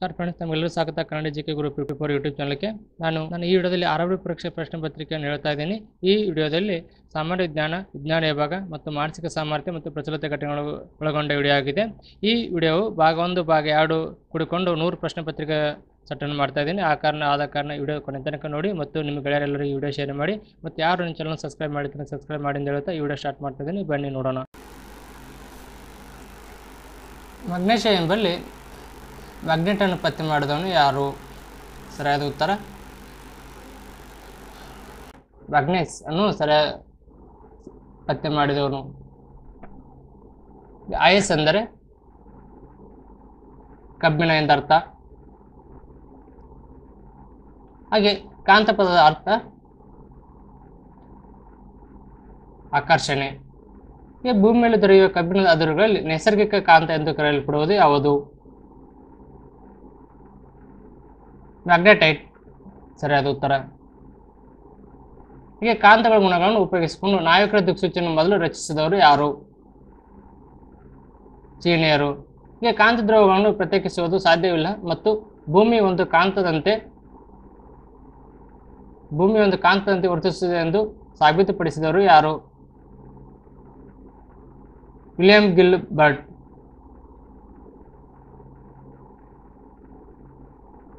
sir friends ನಮಗೆಲ್ಲರೂ ಸ್ವಾಗತ Kannada G K Guru fifty four YouTube ಚಾನಲ್ಗೆ ನಾನು ನಾನು ಈ ವಿಡಿಯೋದಲ್ಲಿ ಆರೋಗ್ಯ ಪರೀಕ್ಷೆ ಪ್ರಶ್ನೆ ಪತ್ರಿಕೆಯನ್ನು ಹೇಳ್ತಾ ಇದ್ದೀನಿ ಈ ವಿಡಿಯೋದಲ್ಲಿ ಸಾಮಾನ್ಯ ಜ್ಞಾನ ವಿಜ್ಞಾನ ವಿಭಾಗ ಮತ್ತು ಮಾನಸಿಕ ಸಾಮರ್ಥ್ಯ ಮತ್ತು ಪ್ರಚಲಿತ ಘಟನೆಗಳು ಒಳಗೊಂಡ ವಿಡಿಯೋ ಆಗಿದೆ ಈ ವಿಡಿಯೋವು ಭಾಗ ಒಂದು ಭಾಗ ಎರಡು ಕುಡಿಕೊಂಡು ನೂರು ಪ್ರಶ್ನೆ ಪತ್ರಿಕೆ ಸೆಟನ್ನು ಮಾಡ್ತಾ ಇದ್ದೀನಿ ಆ ಕಾರಣ ಆದ ಕಾರಣ ವಿಡಿಯೋ ಕೊನೆ ತನಕ ನೋಡಿ ಮತ್ತು ನಿಮ್ಮ ಗೆಳೆಯರೆಲ್ಲರೂ ಈ ವಿಡಿಯೋ ಶೇರ್ ಮಾಡಿ ಮತ್ತು ಯಾರು ನನ್ನ ಚಾನಲ್ ಸಬ್ಸ್ಕ್ರೈಬ್ ಮಾಡಿದ್ದೀನಿ ಸಬ್ಸ್ಕ್ರೈಬ್ ಮಾಡಿ ಅಂತ ಹೇಳ್ತಾ ಈ ವಿಡಿಯೋ ಸ್ಟಾರ್ಟ್ ಮಾಡ್ತಾ ಇದ್ದೀನಿ ಬನ್ನಿ ನೋಡೋಣ ಮಗ್ನೇಶ ಎಂಬಲ್ಲಿ ಅನ್ನು ಪತ್ತೆ ಮಾಡಿದವನು ಯಾರು ಸರಿಯಾದ ಉತ್ತರ ಮ್ಯಾಗ್ನೆಸ್ ಅನ್ನು ಸರಿಯಾದ ಪತ್ತೆ ಮಾಡಿದವನು ಆಯಸ್ ಅಂದರೆ ಕಬ್ಬಿಣ ಎಂದರ್ಥ ಹಾಗೆ ಕಾಂತಪದದ ಅರ್ಥ ಆಕರ್ಷಣೆ ಈ ಭೂಮಿ ಮೇಲೆ ದೊರೆಯುವ ಕಬ್ಬಿಣದ ಅದರಲ್ಲಿ ನೈಸರ್ಗಿಕ ಕಾಂತ ಎಂದು ಕರೆಯಲ್ಪಡುವುದು ಯಾವುದು ಮ್ಯಾಗ್ನೆಟೈಟ್ ಸರಿಯಾದ ಉತ್ತರ ಹೀಗೆ ಕಾಂತಗಳ ಗುಣಗಳನ್ನು ಉಪಯೋಗಿಸಿಕೊಂಡು ನಾಯಕರ ದಿಕ್ಸೂಚಿಯನ್ನು ಮೊದಲು ರಚಿಸಿದವರು ಯಾರು ಚೀನಿಯರು ಹೀಗೆ ಕಾಂತ ದ್ರವಗಳನ್ನು ಪ್ರತ್ಯೇಕಿಸುವುದು ಸಾಧ್ಯವಿಲ್ಲ ಮತ್ತು ಭೂಮಿ ಒಂದು ಕಾಂತದಂತೆ ಭೂಮಿ ಒಂದು ಕಾಂತದಂತೆ ವರ್ತಿಸುತ್ತದೆ ಎಂದು ಸಾಬೀತುಪಡಿಸಿದವರು ಯಾರು ವಿಲಿಯಂ ಬರ್ಟ್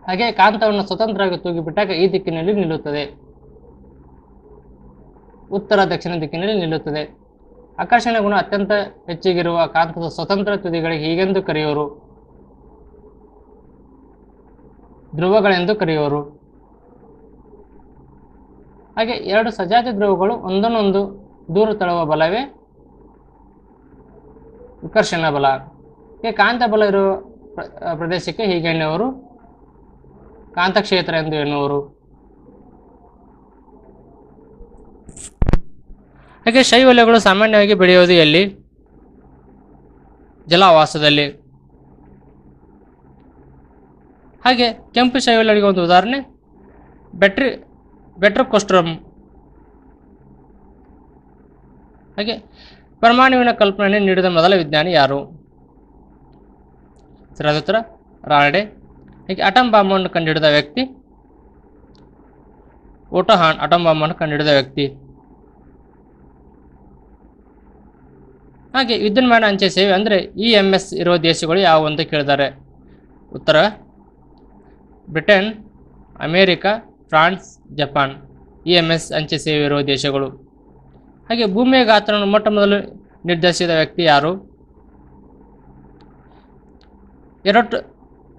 ಹಾಗೆ ಕಾಂತವನ್ನು ಸ್ವತಂತ್ರವಾಗಿ ತೂಗಿಬಿಟ್ಟಾಗ ಈ ದಿಕ್ಕಿನಲ್ಲಿ ನಿಲ್ಲುತ್ತದೆ ಉತ್ತರ ದಕ್ಷಿಣ ದಿಕ್ಕಿನಲ್ಲಿ ನಿಲ್ಲುತ್ತದೆ ಆಕರ್ಷಣ ಗುಣ ಅತ್ಯಂತ ಹೆಚ್ಚಿಗಿರುವ ಕಾಂತದ ಸ್ವತಂತ್ರ ತುದಿಗಳಿಗೆ ಹೀಗೆಂದು ಕರೆಯುವರು ಧ್ರುವಗಳೆಂದು ಕರೆಯುವರು ಹಾಗೆ ಎರಡು ಸಜಾತಿ ಧ್ರುವಗಳು ಒಂದನ್ನೊಂದು ದೂರ ತಳುವ ಬಲವೇ ವಿಕರ್ಷಣ ಬಲ ಕಾಂತ ಬಲ ಇರುವ ಪ್ರದೇಶಕ್ಕೆ ಹೀಗೆ ಕಾಂತಕ್ಷೇತ್ರ ಎಂದು ಎನ್ನುವರು ಹಾಗೆ ಶೈವಲ್ಯಗಳು ಸಾಮಾನ್ಯವಾಗಿ ಬೆಳೆಯುವುದು ಎಲ್ಲಿ ಜಲಾವಾಸದಲ್ಲಿ ಹಾಗೆ ಕೆಂಪು ಶೈವಲ್ಯಗಳಿಗೆ ಒಂದು ಉದಾಹರಣೆ ಬೆಟ್ರಿ ಬೆಟ್ರಕೋಸ್ಟ್ರಮ್ ಹಾಗೆ ಪರಮಾಣುವಿನ ಕಲ್ಪನೆಯನ್ನು ನೀಡಿದ ಮೊದಲ ವಿಜ್ಞಾನಿ ಯಾರು ಸರ್ ರಾಡೆ ಹೀಗೆ ಅಟಮ್ ಬಾಂಬನ್ನು ಕಂಡುಹಿಡಿದ ವ್ಯಕ್ತಿ ಓಟೋಹಾನ್ ಅಟಮ್ ಬಾಂಬನ್ನು ಕಂಡುಹಿಡಿದ ವ್ಯಕ್ತಿ ಹಾಗೆ ವಿದ್ಯುನ್ಮಾನ ಅಂಚೆ ಸೇವೆ ಅಂದರೆ ಇ e ಎಮ್ ಎಸ್ ಇರುವ ದೇಶಗಳು ಯಾವ ಅಂತ ಕೇಳಿದ್ದಾರೆ ಉತ್ತರ Britain America France Japan E M S ಅಂಚೆ ಸೇವೆ ಇರುವ ದೇಶಗಳು ಹಾಗೆ ಭೂಮಿಯ ಗಾತ್ರವನ್ನು ಮೊಟ್ಟ ಮೊದಲು ನಿರ್ಧರಿಸಿದ ವ್ಯಕ್ತಿ ಯಾರು ಎರಡು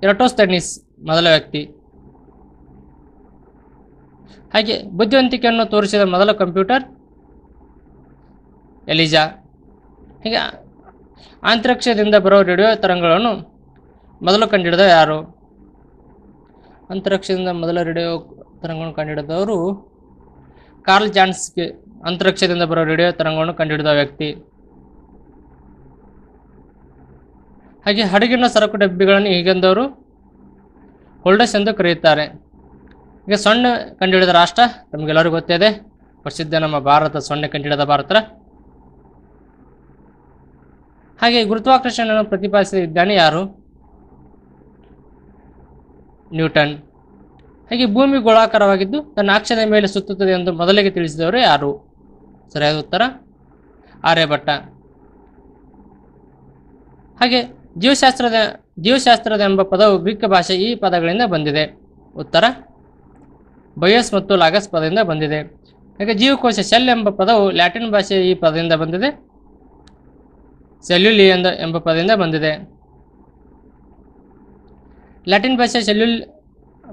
ಎರಟೋಸ್ತಗ್ನಿಸ್ ಮೊದಲ ವ್ಯಕ್ತಿ ಹಾಗೆ ಬುದ್ಧಿವಂತಿಕೆಯನ್ನು ತೋರಿಸಿದ ಮೊದಲ ಕಂಪ್ಯೂಟರ್ ಎಲಿಜಾ ಹೀಗೆ ಅಂತರಿಕ್ಷದಿಂದ ಬರೋ ರೇಡಿಯೋ ತರಂಗಗಳನ್ನು ಮೊದಲು ಕಂಡುಹಿಡಿದ ಯಾರು ಅಂತರಿಕ್ಷದಿಂದ ಮೊದಲ ರೇಡಿಯೋ ತರಂಗಗಳನ್ನು ಕಂಡುಹಿಡಿದವರು ಕಾರ್ಲ್ ಜಾನ್ಸ್ಗೆ ಅಂತರಿಕ್ಷದಿಂದ ಬರೋ ರೇಡಿಯೋ ತರಂಗವನ್ನು ಕಂಡುಹಿಡಿದ ವ್ಯಕ್ತಿ ಹಾಗೆ ಹಡಗಿನ ಸರಕು ಡಬ್ಬಿಗಳನ್ನು ಈಗಂದವರು ಹೋಲ್ಡರ್ಸ್ ಎಂದು ಕರೆಯುತ್ತಾರೆ ಈಗ ಸೊನ್ನೆ ಕಂಡುಹಿಡಿದ ರಾಷ್ಟ್ರ ನಮಗೆಲ್ಲರಿಗೂ ಗೊತ್ತಿದೆ ಪ್ರಸಿದ್ಧ ನಮ್ಮ ಭಾರತ ಸೊನ್ನೆ ಕಂಡಿಡಿದ ಭಾರತ ಹಾಗೆ ಗುರುತ್ವಾಕರ್ಷಣೆಯನ್ನು ಪ್ರತಿಪಾದಿಸಿದ್ದಾನೆ ಯಾರು ನ್ಯೂಟನ್ ಹಾಗೆ ಭೂಮಿ ಗೋಳಾಕಾರವಾಗಿದ್ದು ತನ್ನ ಅಕ್ಷದ ಮೇಲೆ ಸುತ್ತುತ್ತದೆ ಎಂದು ಮೊದಲಿಗೆ ತಿಳಿಸಿದವರು ಯಾರು ಸರಿಯಾದ ಉತ್ತರ ಆರ್ಯಭಟ್ಟ ಹಾಗೆ ಜೀವಶಾಸ್ತ್ರದ ಜೀವಶಾಸ್ತ್ರದ ಎಂಬ ಪದವು ಗ್ರೀಕ್ ಭಾಷೆ ಈ ಪದಗಳಿಂದ ಬಂದಿದೆ ಉತ್ತರ ಬಯೋಸ್ ಮತ್ತು ಲಾಗಸ್ ಪದದಿಂದ ಬಂದಿದೆ ಹಾಗೆ ಜೀವಕೋಶ ಸೆಲ್ ಎಂಬ ಪದವು ಲ್ಯಾಟಿನ್ ಭಾಷೆ ಈ ಪದದಿಂದ ಬಂದಿದೆ ಸೆಲ್ಯುಲಿ ಎಂದ ಎಂಬ ಪದದಿಂದ ಬಂದಿದೆ ಲ್ಯಾಟಿನ್ ಭಾಷೆ ಸೆಲ್ಯುಲ್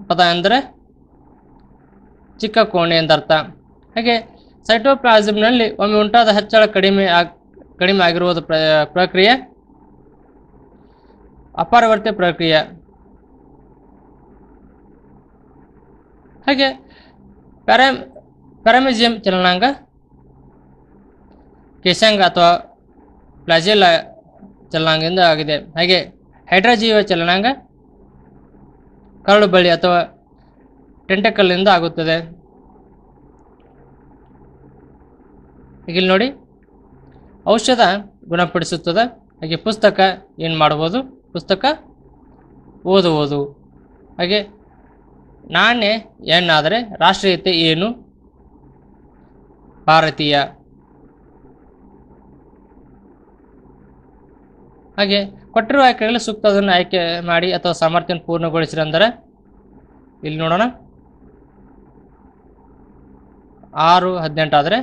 ಪದ ಅಂದರೆ ಚಿಕ್ಕ ಕೋಣೆ ಎಂದರ್ಥ ಹಾಗೆ ಸೈಟೋಪ್ಲಾಸಮ್ನಲ್ಲಿ ಒಮ್ಮೆ ಉಂಟಾದ ಹೆಚ್ಚಳ ಕಡಿಮೆ ಆಗಿ ಕಡಿಮೆ ಆಗಿರುವುದು ಪ್ರಕ್ರಿಯೆ ಅಪಾರವರ್ತಿ ಪ್ರಕ್ರಿಯೆ ಹಾಗೆ ಪ್ಯಾರಾ ಪ್ಯಾರಾಮಿಸಿಯಂ ಚಲನಾಂಗ ಕೆಸಂಗ್ ಅಥವಾ ಪ್ಲಾಜಿಲ್ ಚಲನಾಂಗದಿಂದ ಆಗಿದೆ ಹಾಗೆ ಹೈಡ್ರಾಜೀವ ಚಲನಾಂಗ ಕರಳು ಬಳ್ಳಿ ಅಥವಾ ಟೆಂಟಕಲ್ನಿಂದ ಆಗುತ್ತದೆ ಇಲ್ಲಿ ನೋಡಿ ಔಷಧ ಗುಣಪಡಿಸುತ್ತದೆ ಹಾಗೆ ಪುಸ್ತಕ ಏನು ಮಾಡ್ಬೋದು ಪುಸ್ತಕ ಓದುವುದು ಹಾಗೆ ನಾಣ್ಯ ಏನಾದರೆ ರಾಷ್ಟ್ರೀಯತೆ ಏನು ಭಾರತೀಯ ಹಾಗೆ ಕೊಟ್ಟಿರುವ ಸೂಕ್ತ ಅದನ್ನು ಆಯ್ಕೆ ಮಾಡಿ ಅಥವಾ ಸಾಮರ್ಥ್ಯವನ್ನು ಅಂದ್ರೆ ಇಲ್ಲಿ ನೋಡೋಣ ಆರು ಹದಿನೆಂಟಾದರೆ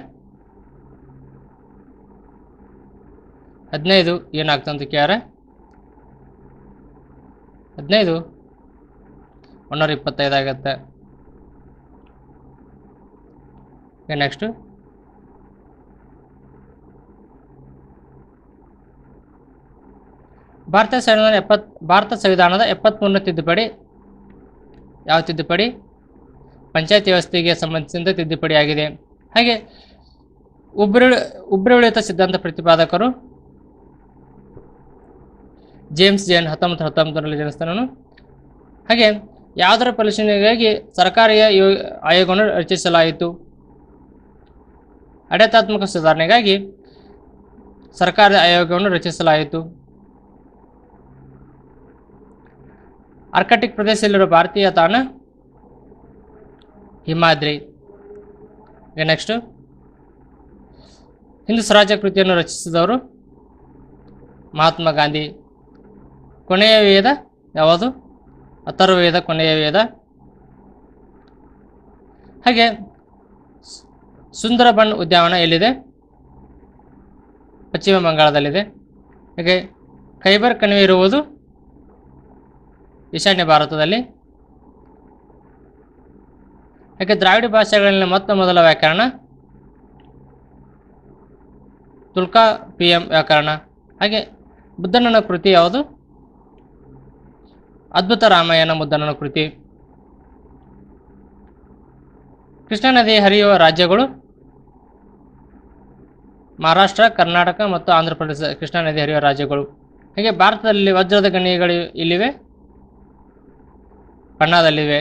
ಹದಿನೈದು ಏನಾಗ್ತಂತ ಕೇಳ್ರೆ ಹದಿನೈದು ಒನ್ನೂರ ಇಪ್ಪತ್ತೈದು ಆಗತ್ತೆ ನೆಕ್ಸ್ಟು ಭಾರತ ಸಂವಿಧಾನ ಎಪ್ಪತ್ ಭಾರತ ಸಂವಿಧಾನದ ಎಪ್ಪತ್ತ್ಮೂರನೇ ತಿದ್ದುಪಡಿ ಯಾವ ತಿದ್ದುಪಡಿ ಪಂಚಾಯತ್ ವ್ಯವಸ್ಥೆಗೆ ಸಂಬಂಧಿಸಿದ ತಿದ್ದುಪಡಿ ಆಗಿದೆ ಹಾಗೆ ಉಬ್ರಿ ಉಬ್ರಿಳಿತ ಸಿದ್ಧಾಂತ ಪ್ರತಿಪಾದಕರು ಜೇಮ್ಸ್ ಜೇನ್ ಹತ್ತೊಂಬತ್ತು ಹತ್ತೊಂಬತ್ತರಲ್ಲಿ ಜನಸ್ಥಾನನು ಹಾಗೆ ಯಾವುದರ ಪರಿಶೀಲನೆಗಾಗಿ ಸರ್ಕಾರೀಯ ಆಯೋಗವನ್ನು ರಚಿಸಲಾಯಿತು ಅಡೆತಾತ್ಮಕ ಸುಧಾರಣೆಗಾಗಿ ಸರ್ಕಾರದ ಆಯೋಗವನ್ನು ರಚಿಸಲಾಯಿತು ಆರ್ಕಟಿಕ್ ಪ್ರದೇಶದಲ್ಲಿರುವ ಭಾರತೀಯ ತಾಣ ಹಿಮಾದ್ರಿ ನೆಕ್ಸ್ಟ್ ನೆಕ್ಸ್ಟು ಹಿಂದೂ ಸ್ವರಾಜ್ಯ ಕೃತಿಯನ್ನು ರಚಿಸಿದವರು ಮಹಾತ್ಮ ಗಾಂಧಿ ಕೊನೆಯ ವೇದ ಯಾವುದು ಅಥರ್ವೇದ ಕೊನೆಯ ವೇದ ಹಾಗೆ ಸುಂದರಬನ್ ಉದ್ಯಾನವನ ಎಲ್ಲಿದೆ ಪಶ್ಚಿಮ ಬಂಗಾಳದಲ್ಲಿದೆ ಹಾಗೆ ಖೈಬರ್ ಕಣಿವೆ ಇರುವುದು ಈಶಾನ್ಯ ಭಾರತದಲ್ಲಿ ಹಾಗೆ ದ್ರಾವಿಡ ಭಾಷೆಗಳಲ್ಲಿ ಮೊತ್ತ ಮೊದಲ ವ್ಯಾಕರಣ ತುಲ್ಕಾ ಪಿ ಎಂ ವ್ಯಾಕರಣ ಹಾಗೆ ಬುದ್ಧನ ಕೃತಿ ಯಾವುದು ಅದ್ಭುತ ರಾಮಾಯಣ ಮುದ್ದನ ಕೃತಿ ಕೃಷ್ಣಾ ನದಿ ಹರಿಯುವ ರಾಜ್ಯಗಳು ಮಹಾರಾಷ್ಟ್ರ ಕರ್ನಾಟಕ ಮತ್ತು ಆಂಧ್ರ ಪ್ರದೇಶ ಕೃಷ್ಣಾ ನದಿ ಹರಿಯುವ ರಾಜ್ಯಗಳು ಹಾಗೆ ಭಾರತದಲ್ಲಿ ವಜ್ರದ ಗಣಿಗಳು ಇಲ್ಲಿವೆ ಬಣ್ಣದಲ್ಲಿವೆ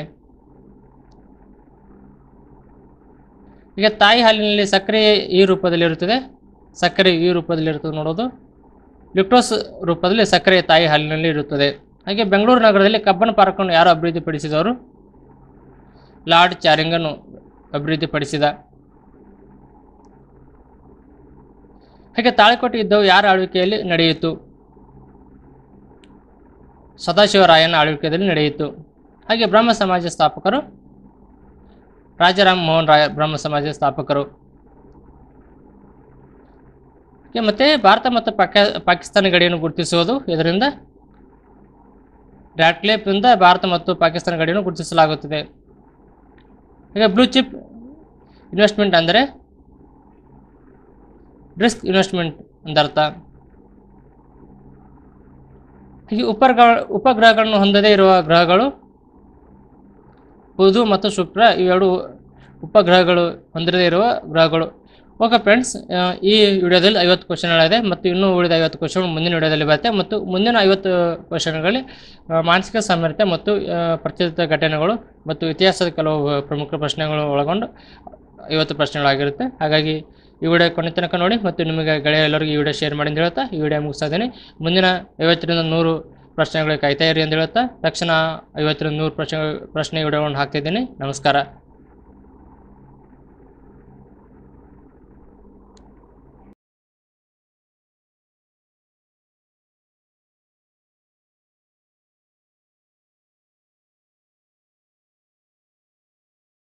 ಈಗ ತಾಯಿ ಹಾಲಿನಲ್ಲಿ ಸಕ್ಕರೆ ಈ ರೂಪದಲ್ಲಿರುತ್ತದೆ ಸಕ್ಕರೆ ಈ ರೂಪದಲ್ಲಿರುತ್ತದೆ ನೋಡೋದು ಲಿಪ್ಟೋಸ್ ರೂಪದಲ್ಲಿ ಸಕ್ಕರೆ ತಾಯಿ ಹಾಲಿನಲ್ಲಿ ಇರುತ್ತದೆ ಹಾಗೆ ಬೆಂಗಳೂರು ನಗರದಲ್ಲಿ ಕಬ್ಬನ್ ಪಾರ್ಕನ್ನು ಯಾರು ಅಭಿವೃದ್ಧಿಪಡಿಸಿದವರು ಲಾರ್ಡ್ ಚಾರಿಂಗನ್ನು ಅಭಿವೃದ್ಧಿಪಡಿಸಿದ ಹಾಗೆ ತಾಳಿಕೋಟೆ ಯುದ್ಧವು ಯಾರ ಆಳ್ವಿಕೆಯಲ್ಲಿ ನಡೆಯಿತು ಸದಾಶಿವರಾಯನ ಆಳ್ವಿಕೆಯಲ್ಲಿ ನಡೆಯಿತು ಹಾಗೆ ಬ್ರಹ್ಮ ಸಮಾಜ ಸ್ಥಾಪಕರು ರಾಜಾರಾಮ್ ಮೋಹನ್ ರಾಯ ಬ್ರಹ್ಮ ಸಮಾಜ ಸ್ಥಾಪಕರು ಮತ್ತು ಭಾರತ ಮತ್ತು ಪಾಕಿಸ್ತಾನ ಗಡಿಯನ್ನು ಗುರುತಿಸುವುದು ಇದರಿಂದ ಇಂದ ಭಾರತ ಮತ್ತು ಪಾಕಿಸ್ತಾನ ಗಡಿಯನ್ನು ಗುರುತಿಸಲಾಗುತ್ತದೆ ಈಗ ಬ್ಲೂ ಚಿಪ್ ಇನ್ವೆಸ್ಟ್ಮೆಂಟ್ ಅಂದರೆ ರಿಸ್ಕ್ ಇನ್ವೆಸ್ಟ್ಮೆಂಟ್ ಅಂದರ್ಥ ಹೀಗೆ ಉಪಗ್ರಹ ಉಪಗ್ರಹಗಳನ್ನು ಹೊಂದದೇ ಇರುವ ಗ್ರಹಗಳು ಬುಧು ಮತ್ತು ಶುಕ್ರ ಇವೆರಡು ಉಪಗ್ರಹಗಳು ಹೊಂದದೇ ಇರುವ ಗ್ರಹಗಳು ಓಕೆ ಫ್ರೆಂಡ್ಸ್ ಈ ವಿಡಿಯೋದಲ್ಲಿ ಐವತ್ತು ಕ್ವಶನ್ಗಳಿದೆ ಮತ್ತು ಇನ್ನೂ ಉಳಿದ ಐವತ್ತು ಕ್ವಶನ್ಗಳು ಮುಂದಿನ ವಿಡಿಯೋದಲ್ಲಿ ಬರುತ್ತೆ ಮತ್ತು ಮುಂದಿನ ಐವತ್ತು ಕ್ವಶನ್ಗಳಲ್ಲಿ ಮಾನಸಿಕ ಸಾಮರ್ಥ್ಯ ಮತ್ತು ಪ್ರಚಲಿತ ಘಟನೆಗಳು ಮತ್ತು ಇತಿಹಾಸದ ಕೆಲವು ಪ್ರಮುಖ ಪ್ರಶ್ನೆಗಳು ಒಳಗೊಂಡು ಐವತ್ತು ಪ್ರಶ್ನೆಗಳಾಗಿರುತ್ತೆ ಹಾಗಾಗಿ ಈ ವಿಡಿಯೋ ಕೊನೆ ತನಕ ನೋಡಿ ಮತ್ತು ನಿಮಗೆ ಗೆಳೆಯ ಎಲ್ಲರಿಗೂ ಈ ವಿಡಿಯೋ ಶೇರ್ ಮಾಡಿ ಅಂತ ಹೇಳ್ತಾ ಈ ವಿಡಿಯೋ ಮುಗಿಸ್ತಾ ಮುಂದಿನ ಐವತ್ತರಿಂದ ನೂರು ಪ್ರಶ್ನೆಗಳಿಗೆ ಕಾಯ್ತಾ ಇರಿ ಅಂತ ಹೇಳುತ್ತಾ ತಕ್ಷಣ ಐವತ್ತರಿಂದ ನೂರು ಪ್ರಶ್ನೆ ಪ್ರಶ್ನೆ ವಿಡಿಯೋಗಳನ್ನು ಹಾಕ್ತಿದ್ದೀನಿ ನಮಸ್ಕಾರ